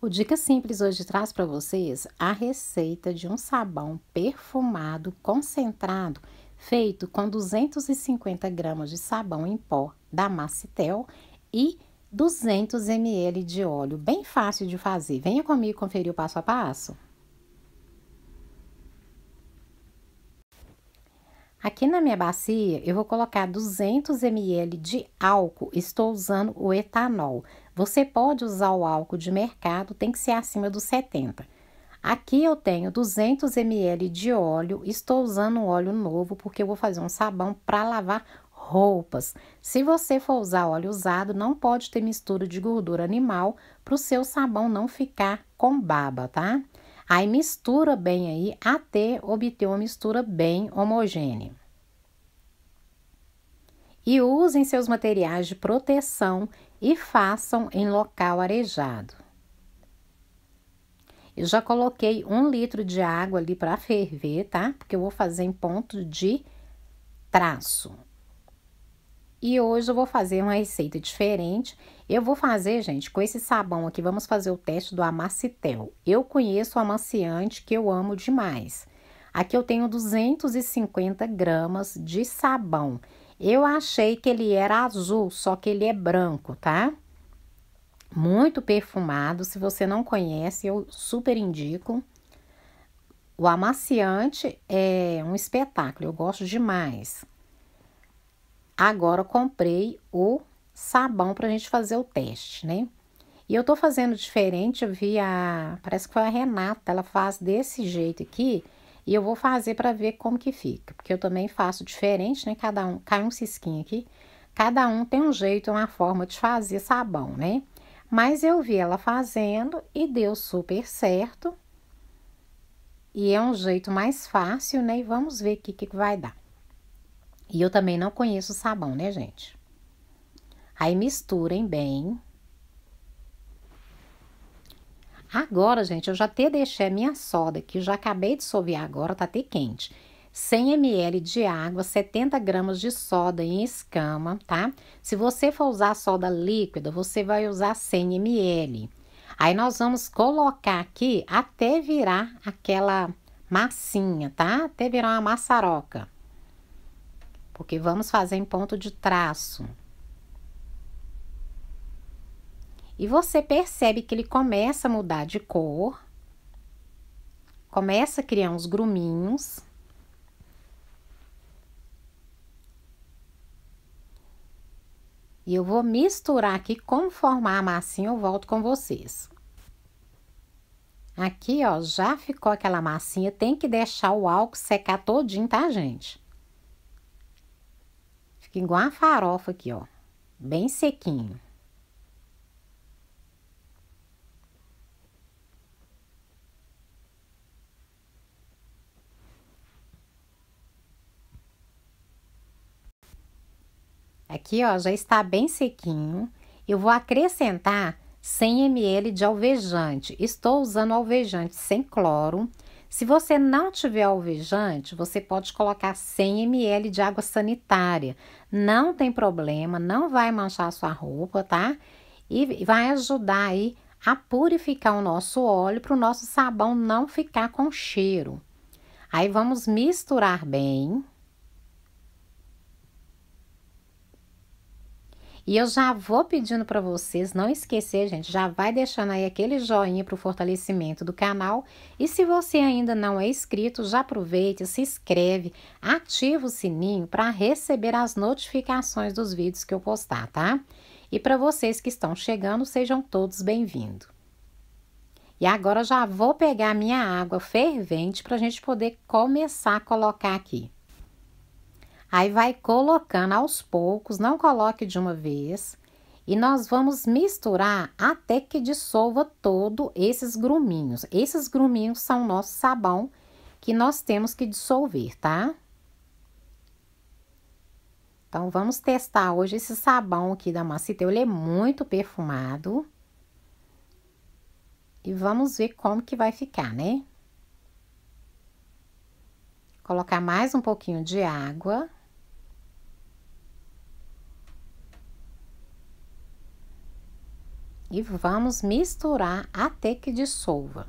O Dica Simples hoje traz para vocês a receita de um sabão perfumado concentrado feito com 250 gramas de sabão em pó da Macitel e 200 ml de óleo. Bem fácil de fazer. Venha comigo conferir o passo a passo. Aqui na minha bacia, eu vou colocar 200 ml de álcool, estou usando o etanol. Você pode usar o álcool de mercado, tem que ser acima dos 70. Aqui eu tenho 200 ml de óleo, estou usando um óleo novo porque eu vou fazer um sabão para lavar roupas. Se você for usar óleo usado, não pode ter mistura de gordura animal para o seu sabão não ficar com baba, tá? Aí mistura bem aí até obter uma mistura bem homogênea e usem seus materiais de proteção e façam em local arejado. Eu já coloquei um litro de água ali para ferver, tá? Porque eu vou fazer em ponto de traço. E hoje eu vou fazer uma receita diferente. Eu vou fazer, gente, com esse sabão aqui, vamos fazer o teste do Amacitel. Eu conheço o amaciante que eu amo demais. Aqui eu tenho 250 gramas de sabão. Eu achei que ele era azul, só que ele é branco, tá? Muito perfumado. Se você não conhece, eu super indico. O amaciante é um espetáculo, eu gosto demais. Agora comprei o sabão para a gente fazer o teste, né? E eu tô fazendo diferente, eu vi a. Parece que foi a Renata, ela faz desse jeito aqui. E eu vou fazer para ver como que fica, porque eu também faço diferente, né? Cada um, cai um cisquinho aqui. Cada um tem um jeito, uma forma de fazer sabão, né? Mas eu vi ela fazendo e deu super certo. E é um jeito mais fácil, né? E vamos ver o que, que vai dar. E eu também não conheço sabão, né, gente? Aí misturem bem Agora, gente, eu já até deixei a minha soda, que já acabei de soviar agora, tá até quente. 100 ml de água, 70 gramas de soda em escama, tá? Se você for usar soda líquida, você vai usar 100 ml. Aí nós vamos colocar aqui até virar aquela massinha, tá? Até virar uma maçaroca. Porque vamos fazer em ponto de traço. E você percebe que ele começa a mudar de cor, começa a criar uns gruminhos. E eu vou misturar aqui, como formar a massinha, eu volto com vocês. Aqui, ó, já ficou aquela massinha, tem que deixar o álcool secar todinho, tá, gente? Fica igual a farofa aqui, ó, bem sequinho. Aqui, ó, já está bem sequinho. Eu vou acrescentar 100 ml de alvejante. Estou usando alvejante sem cloro. Se você não tiver alvejante, você pode colocar 100 ml de água sanitária. Não tem problema, não vai manchar a sua roupa, tá? E vai ajudar aí a purificar o nosso óleo para o nosso sabão não ficar com cheiro. Aí vamos misturar bem. E eu já vou pedindo para vocês não esquecer, gente, já vai deixando aí aquele joinha para o fortalecimento do canal. E se você ainda não é inscrito, já aproveita, se inscreve, ativa o sininho para receber as notificações dos vídeos que eu postar, tá? E para vocês que estão chegando, sejam todos bem-vindos. E agora já vou pegar minha água fervente para a gente poder começar a colocar aqui. Aí vai colocando aos poucos, não coloque de uma vez. E nós vamos misturar até que dissolva todo esses gruminhos. Esses gruminhos são o nosso sabão que nós temos que dissolver, tá? Então, vamos testar hoje esse sabão aqui da Macita. Ele é muito perfumado. E vamos ver como que vai ficar, né? Colocar mais um pouquinho de água. e vamos misturar até que dissolva.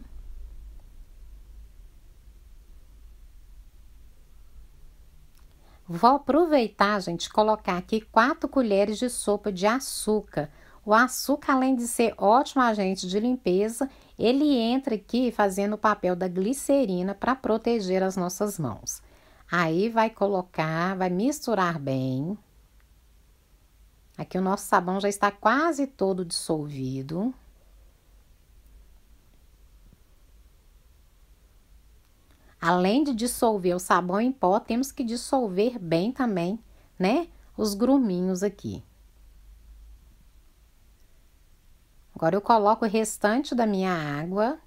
Vou aproveitar, gente, colocar aqui 4 colheres de sopa de açúcar. O açúcar, além de ser ótimo agente de limpeza, ele entra aqui fazendo o papel da glicerina para proteger as nossas mãos. Aí vai colocar, vai misturar bem. Aqui é o nosso sabão já está quase todo dissolvido. Além de dissolver o sabão em pó, temos que dissolver bem também, né? Os gruminhos aqui. Agora eu coloco o restante da minha água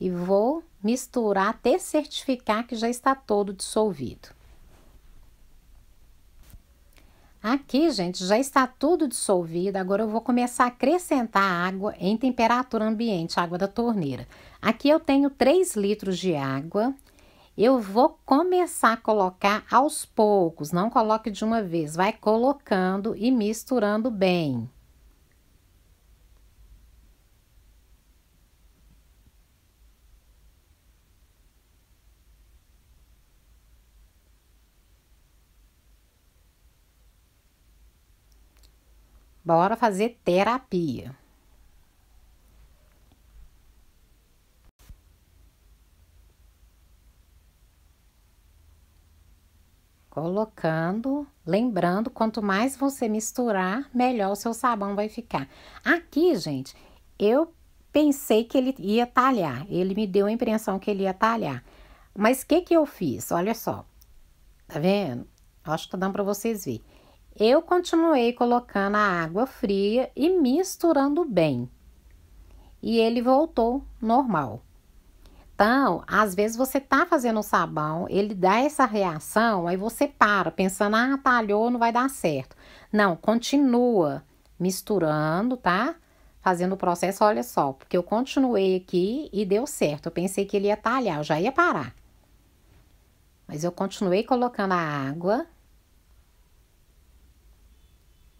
e vou misturar até certificar que já está todo dissolvido. Aqui, gente, já está tudo dissolvido. Agora eu vou começar a acrescentar água em temperatura ambiente, água da torneira. Aqui eu tenho 3 litros de água. Eu vou começar a colocar aos poucos, não coloque de uma vez. Vai colocando e misturando bem. Bora fazer terapia. Colocando, lembrando, quanto mais você misturar, melhor o seu sabão vai ficar. Aqui, gente, eu pensei que ele ia talhar, ele me deu a impressão que ele ia talhar. Mas o que que eu fiz? Olha só, tá vendo? Acho que tá dando para vocês verem. Eu continuei colocando a água fria e misturando bem. E ele voltou normal. Então, às vezes você tá fazendo o sabão, ele dá essa reação, aí você para, pensando, ah, talhou, não vai dar certo. Não, continua misturando, tá? Fazendo o processo, olha só, porque eu continuei aqui e deu certo. Eu pensei que ele ia talhar, eu já ia parar. Mas eu continuei colocando a água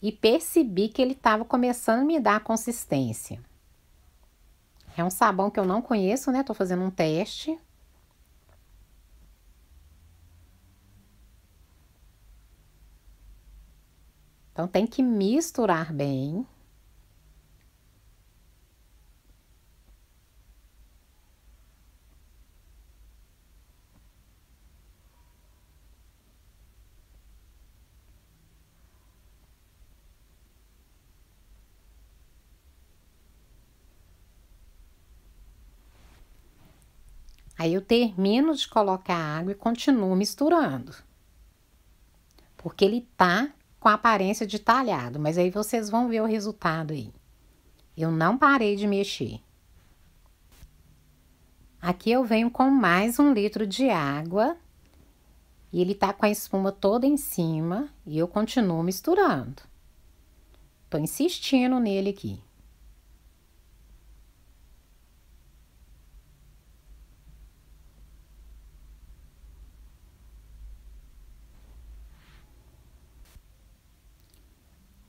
e percebi que ele estava começando a me dar consistência. É um sabão que eu não conheço, né? Tô fazendo um teste. Então tem que misturar bem. Aí eu termino de colocar a água e continuo misturando. Porque ele tá com a aparência de talhado, mas aí vocês vão ver o resultado aí. Eu não parei de mexer. Aqui eu venho com mais um litro de água e ele tá com a espuma toda em cima e eu continuo misturando. Tô insistindo nele aqui.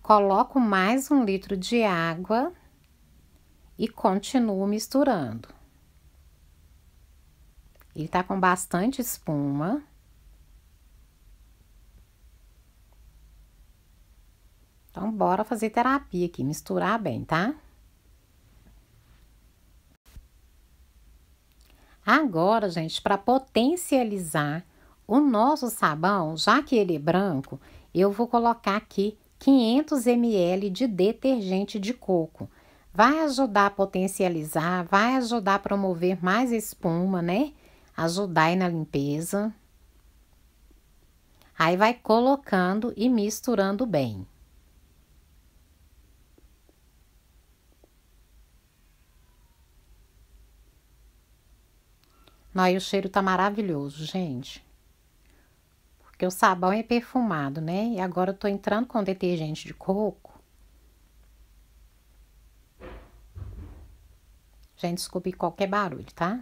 Coloco mais um litro de água e continuo misturando. Ele tá com bastante espuma. Então, bora fazer terapia aqui, misturar bem, tá? Agora, gente, para potencializar o nosso sabão, já que ele é branco, eu vou colocar aqui 500 ml de detergente de coco. Vai ajudar a potencializar, vai ajudar a promover mais espuma, né? Ajudar aí na limpeza. Aí vai colocando e misturando bem. aí o cheiro tá maravilhoso, gente porque o sabão é perfumado, né? E agora eu tô entrando com detergente de coco. Gente, desculpe qualquer barulho, tá?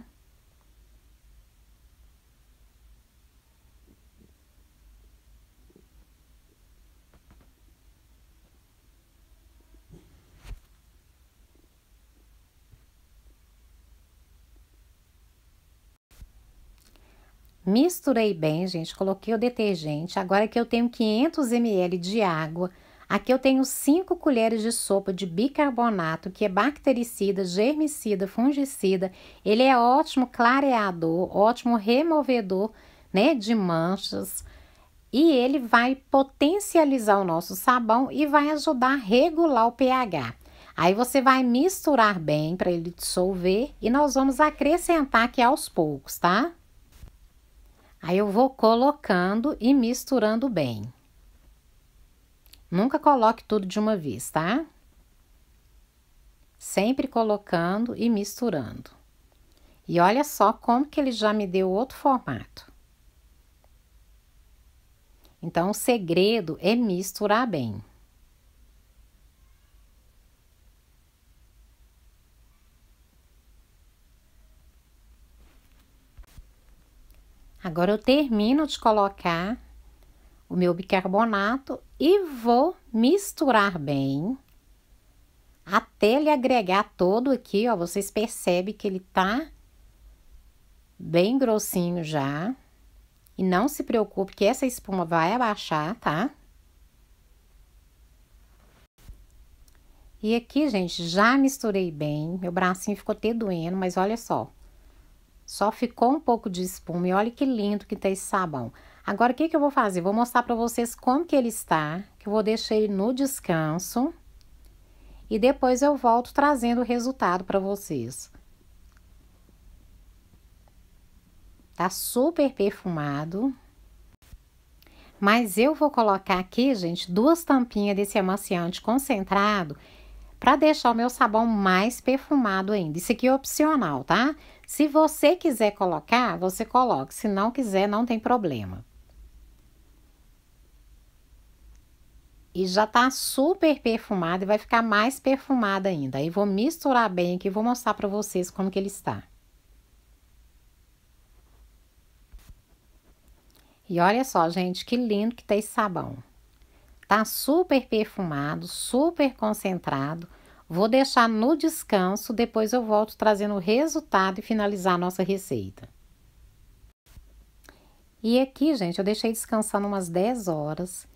Misturei bem, gente, coloquei o detergente. Agora que eu tenho 500 ml de água, aqui eu tenho 5 colheres de sopa de bicarbonato, que é bactericida, germicida, fungicida. Ele é ótimo clareador, ótimo removedor, né, de manchas e ele vai potencializar o nosso sabão e vai ajudar a regular o pH. Aí você vai misturar bem para ele dissolver e nós vamos acrescentar aqui aos poucos, tá? Aí eu vou colocando e misturando bem. Nunca coloque tudo de uma vez, tá? Sempre colocando e misturando. E olha só como que ele já me deu outro formato. Então, o segredo é misturar bem. Agora eu termino de colocar o meu bicarbonato e vou misturar bem até ele agregar todo aqui, ó. Vocês percebem que ele tá bem grossinho já. E não se preocupe que essa espuma vai abaixar, tá? E aqui, gente, já misturei bem. Meu bracinho ficou até doendo, mas olha só. Só ficou um pouco de espuma e olha que lindo que tem tá esse sabão. Agora, o que, que eu vou fazer? Vou mostrar para vocês como que ele está, que eu vou deixar ele no descanso. E depois eu volto trazendo o resultado para vocês. Tá super perfumado. Mas eu vou colocar aqui, gente, duas tampinhas desse amaciante concentrado para deixar o meu sabão mais perfumado ainda. Isso aqui é opcional, tá? Tá? Se você quiser colocar, você coloca. Se não quiser, não tem problema. E já tá super perfumado e vai ficar mais perfumado ainda. Aí vou misturar bem aqui e vou mostrar para vocês como que ele está. E olha só, gente, que lindo que tá esse sabão. Tá super perfumado, super concentrado. Vou deixar no descanso, depois eu volto trazendo o resultado e finalizar a nossa receita. E aqui, gente, eu deixei descansando umas 10 horas.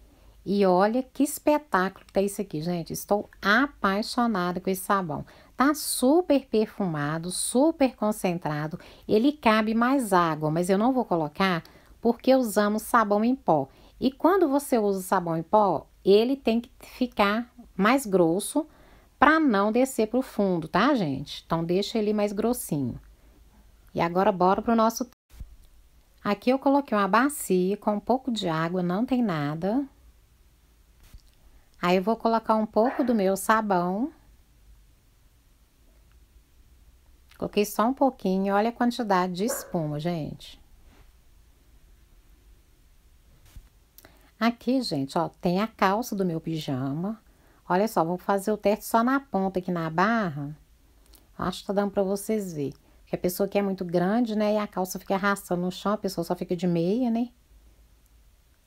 E olha que espetáculo que tá isso aqui, gente. Estou apaixonada com esse sabão. Tá super perfumado, super concentrado. Ele cabe mais água, mas eu não vou colocar porque usamos sabão em pó. E quando você usa sabão em pó, ele tem que ficar mais grosso para não descer para o fundo, tá, gente? Então, deixa ele mais grossinho. E agora, bora pro nosso... Aqui eu coloquei uma bacia com um pouco de água, não tem nada. Aí, eu vou colocar um pouco do meu sabão. Coloquei só um pouquinho, olha a quantidade de espuma, gente. Aqui, gente, ó, tem a calça do meu pijama. Olha só, vou fazer o teste só na ponta aqui na barra. Acho que tá dando pra vocês verem. Porque a pessoa que é muito grande, né, e a calça fica arrastando no chão, a pessoa só fica de meia, né?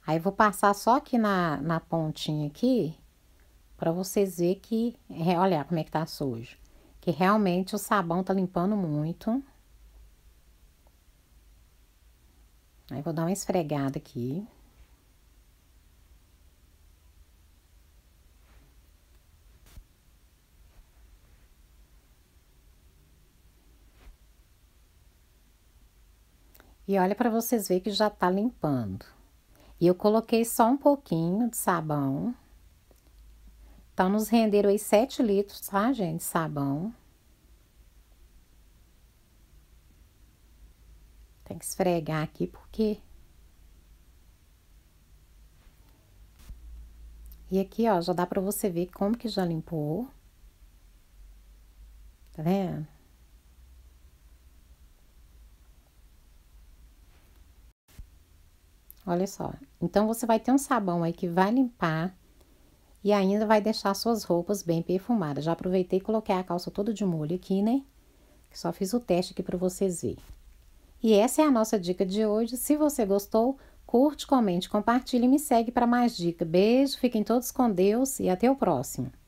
Aí vou passar só aqui na, na pontinha aqui, pra vocês verem que... É, olha como é que tá sujo. Que realmente o sabão tá limpando muito. Aí vou dar uma esfregada aqui. E olha para vocês verem que já tá limpando. E eu coloquei só um pouquinho de sabão. Então, nos renderam aí 7 litros, tá, gente, de sabão. Tem que esfregar aqui porque... E aqui, ó, já dá pra você ver como que já limpou. Tá vendo? Olha só. Então, você vai ter um sabão aí que vai limpar e ainda vai deixar suas roupas bem perfumadas. Já aproveitei e coloquei a calça toda de molho aqui, né? Só fiz o teste aqui para vocês verem. E essa é a nossa dica de hoje. Se você gostou, curte, comente, compartilhe e me segue para mais dicas. Beijo, fiquem todos com Deus e até o próximo.